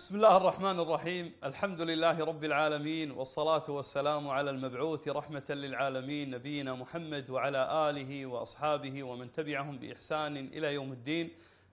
بسم الله الرحمن الرحيم الحمد لله رب العالمين والصلاة والسلام على المبعوث رحمة للعالمين نبينا محمد وعلى آله وأصحابه ومن تبعهم بإحسان إلى يوم الدين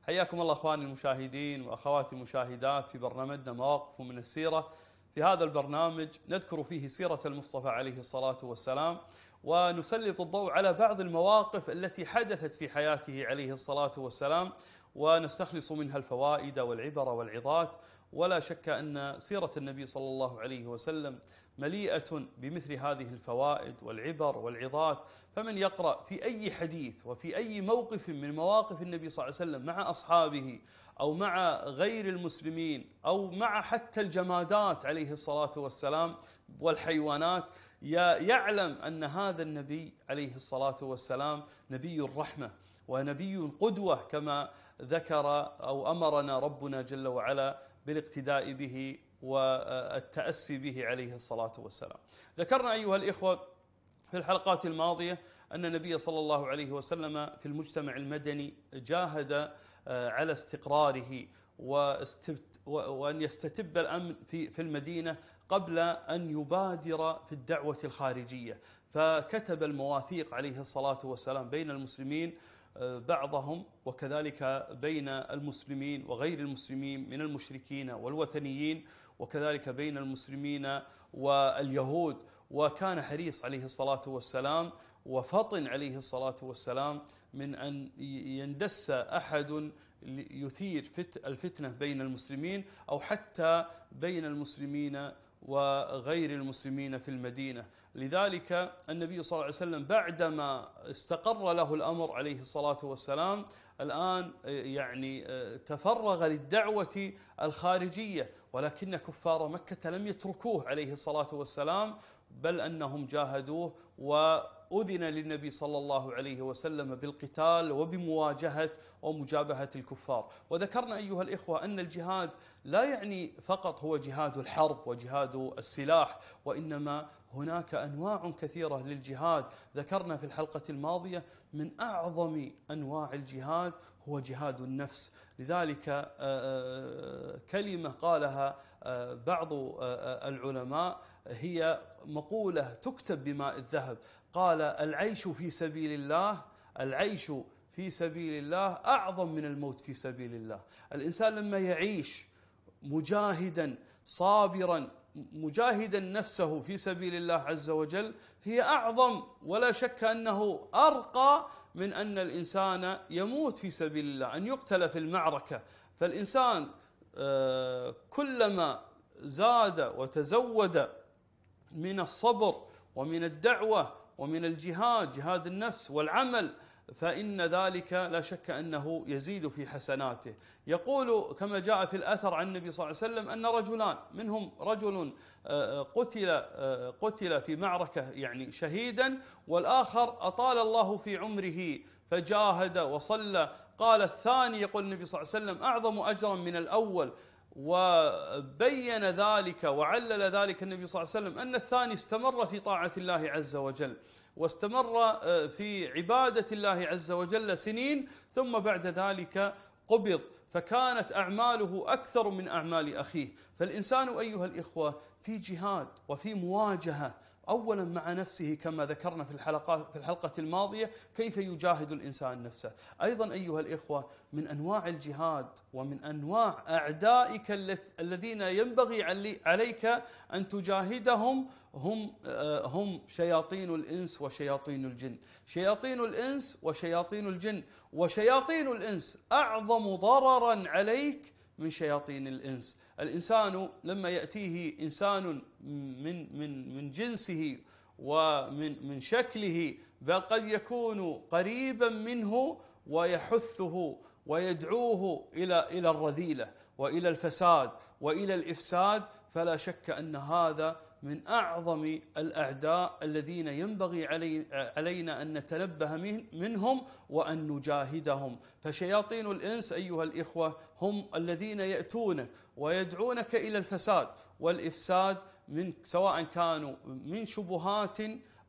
حياكم الله أخواني المشاهدين وأخواتي المشاهدات في برنامجنا مواقف من السيرة في هذا البرنامج نذكر فيه سيرة المصطفى عليه الصلاة والسلام ونسلط الضوء على بعض المواقف التي حدثت في حياته عليه الصلاة والسلام ونستخلص منها الفوائد والعبر والعظات ولا شك أن سيرة النبي صلى الله عليه وسلم مليئة بمثل هذه الفوائد والعبر والعظات فمن يقرأ في أي حديث وفي أي موقف من مواقف النبي صلى الله عليه وسلم مع أصحابه أو مع غير المسلمين أو مع حتى الجمادات عليه الصلاة والسلام والحيوانات يعلم أن هذا النبي عليه الصلاة والسلام نبي الرحمة ونبي قدوة كما ذكر أو أمرنا ربنا جل وعلا بالاقتداء به والتأسي به عليه الصلاة والسلام ذكرنا أيها الإخوة في الحلقات الماضية أن النبي صلى الله عليه وسلم في المجتمع المدني جاهد آه، على استقراره وأن يستتب الأمن في في المدينة قبل أن يبادر في الدعوة الخارجية فكتب المواثيق عليه الصلاة والسلام بين المسلمين بعضهم وكذلك بين المسلمين وغير المسلمين من المشركين والوثنيين وكذلك بين المسلمين واليهود وكان حريص عليه الصلاة والسلام وفطن عليه الصلاة والسلام من أن يندس أحد يثير الفتنة بين المسلمين أو حتى بين المسلمين وغير المسلمين في المدينة لذلك النبي صلى الله عليه وسلم بعدما استقر له الأمر عليه الصلاة والسلام الآن يعني تفرغ للدعوة الخارجية ولكن كفار مكة لم يتركوه عليه الصلاة والسلام بل أنهم جاهدوه و أذن للنبي صلى الله عليه وسلم بالقتال وبمواجهة ومجابهة الكفار وذكرنا أيها الإخوة أن الجهاد لا يعني فقط هو جهاد الحرب وجهاد السلاح وإنما هناك أنواع كثيرة للجهاد ذكرنا في الحلقة الماضية من أعظم أنواع الجهاد هو جهاد النفس لذلك آه، آه، آه، كلمة قالها بعض العلماء هي مقولة تكتب بماء الذهب قال العيش في سبيل الله العيش في سبيل الله أعظم من الموت في سبيل الله الإنسان لما يعيش مجاهدا صابرا مجاهدا نفسه في سبيل الله عز وجل هي اعظم ولا شك انه ارقى من أن الإنسان يموت في سبيل الله أن يقتل في المعركة فالإنسان آه، كلما زاد وتزود من الصبر ومن الدعوة ومن الجهاد جهاد النفس والعمل فإن ذلك لا شك أنه يزيد في حسناته يقول كما جاء في الأثر عن النبي صلى الله عليه وسلم أن رجلان منهم رجل آه، قتل آه، قتل في معركة يعني شهيدا والآخر أطال الله في عمره فجاهد وصلى قال الثاني يقول النبي صلى الله عليه وسلم أعظم أجرا من الأول وبين ذلك وعلل ذلك النبي صلى الله عليه وسلم ان الثاني استمر في طاعه الله عز وجل واستمر آه، في عباده الله عز وجل سنين ثم بعد ذلك قبض فكانت اعماله اكثر من اعمال اخيه فالانسان ايها الاخوه في جهاد وفي مواجهه اولا مع نفسه كما ذكرنا في الحلقات في الحلقه الماضيه كيف يجاهد الانسان نفسه ايضا ايها الاخوه من انواع الجهاد ومن انواع اعدائك الذين ينبغي عليك ان تجاهدهم هم آه، هم شياطين الانس وشياطين الجن شياطين الانس وشياطين الجن وشياطين الانس اعظم ضررا عليك من شياطين الانس الإنسان لما يأتيه إنسان من من من جنسه ومن من شكله بل قد يكون قريبا منه ويحثه ويدعوه الى الى الرذيله والى الفساد والى الافساد فلا شك ان هذا من أعظم الأعداء الذين ينبغي علينا أن نتنبه منهم وأن نجاهدهم فشياطين الإنس أيها الإخوة هم الذين يأتونك ويدعونك إلى الفساد والإفساد من سواء كانوا من شبهات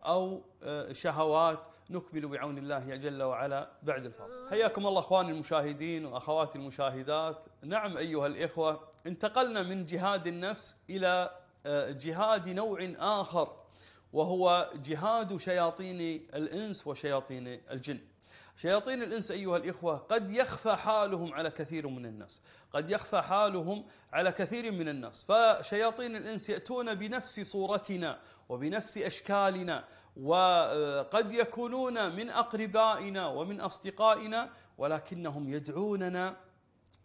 أو آه، شهوات نكمل بعون الله جل وعلا بعد الفاصل حياكم الله أخواني المشاهدين وأخواتي المشاهدات نعم أيها الإخوة انتقلنا من جهاد النفس إلى جهاد نوع آخر وهو جهاد شياطين الإنس وشياطين الجن شياطين الإنس أيها الإخوة قد يخفى حالهم على كثير من الناس قد يخفى حالهم على كثير من الناس فشياطين الإنس يأتون بنفس صورتنا وبنفس أشكالنا وقد يكونون من أقربائنا ومن أصدقائنا ولكنهم يدعوننا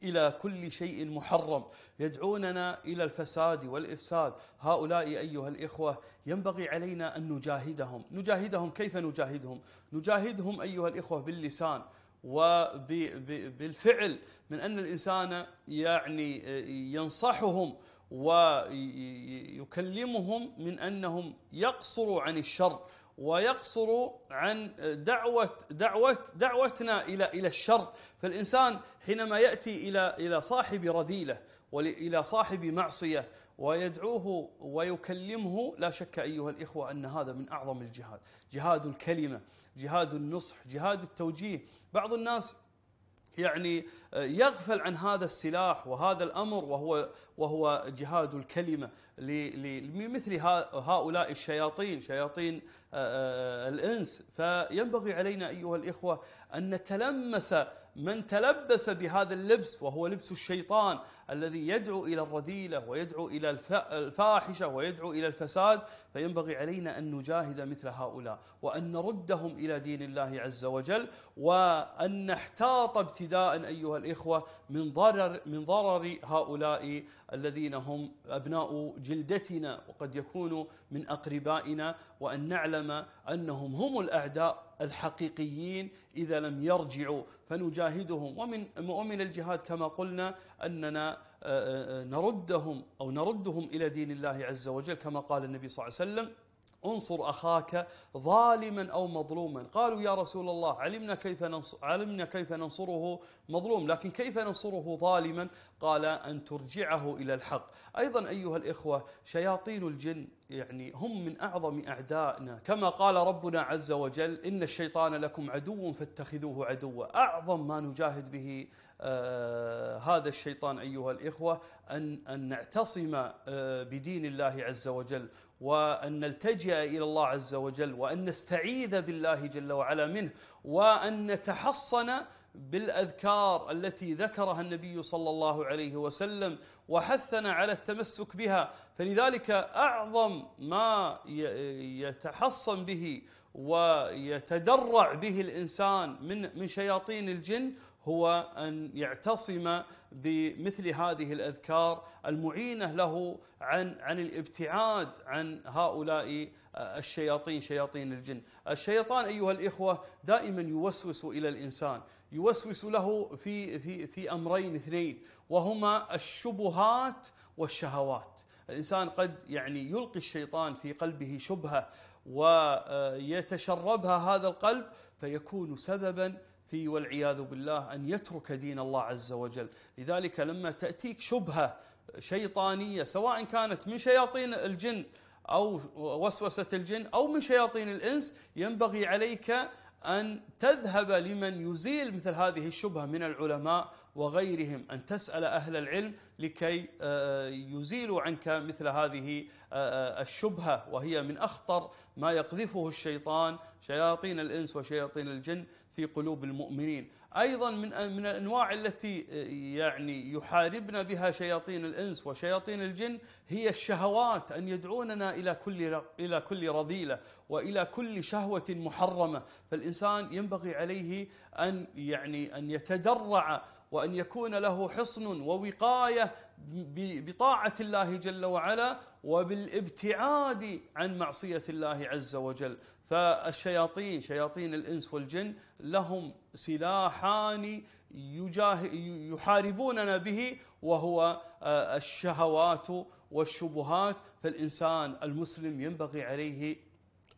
الى كل شيء محرم، يدعوننا الى الفساد والافساد، هؤلاء ايها الاخوه ينبغي علينا ان نجاهدهم، نجاهدهم كيف نجاهدهم؟ نجاهدهم ايها الاخوه باللسان وبالفعل من ان الانسان يعني ينصحهم ويكلمهم من انهم يقصروا عن الشر ويقصر عن دعوة دعوة دعوتنا إلى إلى الشر، فالإنسان حينما يأتي إلى إلى صاحب رذيلة وإلى صاحب معصية ويدعوه ويكلمه لا شك أيها الإخوة أن هذا من أعظم الجهاد، جهاد الكلمة، جهاد النصح، جهاد التوجيه، بعض الناس يعني يغفل عن هذا السلاح وهذا الامر وهو وهو جهاد الكلمه لمثل هؤلاء الشياطين شياطين آه، آه، الانس فينبغي علينا ايها الاخوه ان نتلمس من تلبس بهذا اللبس وهو لبس الشيطان الذي يدعو الى الرذيله ويدعو الى الفاحشه ويدعو الى الفساد فينبغي علينا ان نجاهد مثل هؤلاء وان نردهم الى دين الله عز وجل وان نحتاط ابتداء ايها الإخوة من ضرر من ضرر هؤلاء الذين هم أبناء جلدتنا وقد يكونوا من أقربائنا وأن نعلم أنهم هم الأعداء الحقيقيين إذا لم يرجعوا فنجاهدهم ومن ومن الجهاد كما قلنا أننا آه، آه، آه، نردهم أو نردهم إلى دين الله عز وجل كما قال النبي صلى الله عليه وسلم انصر اخاك ظالما او مظلوما قالوا يا رسول الله علمنا كيف ننصر علمنا كيف ننصره مظلوم لكن كيف ننصره ظالما قال ان ترجعه الى الحق ايضا ايها الاخوه شياطين الجن يعني هم من اعظم اعدائنا كما قال ربنا عز وجل ان الشيطان لكم عدو فاتخذوه عدوا اعظم ما نجاهد به آه هذا الشيطان ايها الاخوه ان ان نعتصم آه بدين الله عز وجل وأن نلتجئ إلى الله عز وجل وأن نستعيذ بالله جل وعلا منه وأن نتحصن بالأذكار التي ذكرها النبي صلى الله عليه وسلم وحثنا على التمسك بها فلذلك أعظم ما يتحصن به ويتدرع به الإنسان من من شياطين الجن هو ان يعتصم بمثل هذه الاذكار المعينه له عن عن الابتعاد عن هؤلاء الشياطين شياطين الجن. الشيطان ايها الاخوه دائما يوسوس الى الانسان، يوسوس له في في في امرين اثنين وهما الشبهات والشهوات. الانسان قد يعني يلقي الشيطان في قلبه شبهه ويتشربها هذا القلب فيكون سببا في والعياذ بالله أن يترك دين الله عز وجل لذلك لما تأتيك شبهة شيطانية سواء كانت من شياطين الجن أو وسوسة الجن أو من شياطين الإنس ينبغي عليك أن تذهب لمن يزيل مثل هذه الشبهة من العلماء وغيرهم أن تسأل أهل العلم لكي آه، يزيلوا عنك مثل هذه آه، آه، الشبهة وهي من أخطر ما يقذفه الشيطان شياطين الإنس وشياطين الجن في قلوب المؤمنين أيضا من من الأنواع التي آه، يعني يحاربنا بها شياطين الإنس وشياطين الجن هي الشهوات أن يدعوننا إلى كل إلى كل رذيلة وإلى كل شهوة محرمة فالإنسان ينبغي عليه أن يعني أن يتدرع وان يكون له حصن ووقايه بطاعه الله جل وعلا وبالابتعاد عن معصيه الله عز وجل فالشياطين شياطين الانس والجن لهم سلاحان يحاربوننا به وهو آه، الشهوات والشبهات فالانسان المسلم ينبغي عليه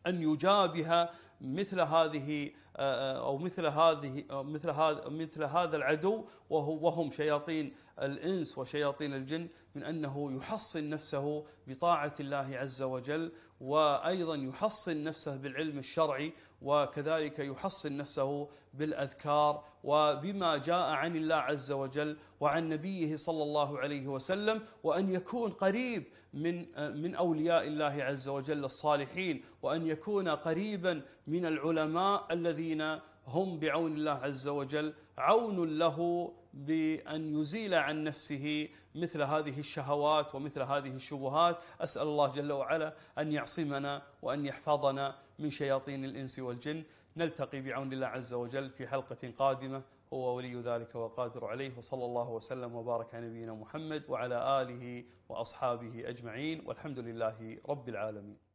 ان يجابه مثل هذه او مثل هذه مثل هذا مثل هذا العدو وهو وهم شياطين الانس وشياطين الجن من انه يحصن نفسه بطاعه الله عز وجل وايضا يحصن نفسه بالعلم الشرعي وكذلك يحصن نفسه بالاذكار وبما جاء عن الله عز وجل وعن نبيه صلى الله عليه وسلم وان يكون قريب من من اولياء الله عز وجل الصالحين وان يكون قريبا من العلماء الذي الذين هم بعون الله عز وجل عون له بأن يزيل عن نفسه مثل هذه الشهوات ومثل هذه الشبهات أسأل الله جل وعلا أن يعصمنا وأن يحفظنا من شياطين الإنس والجن نلتقي بعون الله عز وجل في حلقة قادمة هو ولي ذلك وقادر عليه وصلى الله وسلم وبارك على نبينا محمد وعلى آله وأصحابه أجمعين والحمد لله رب العالمين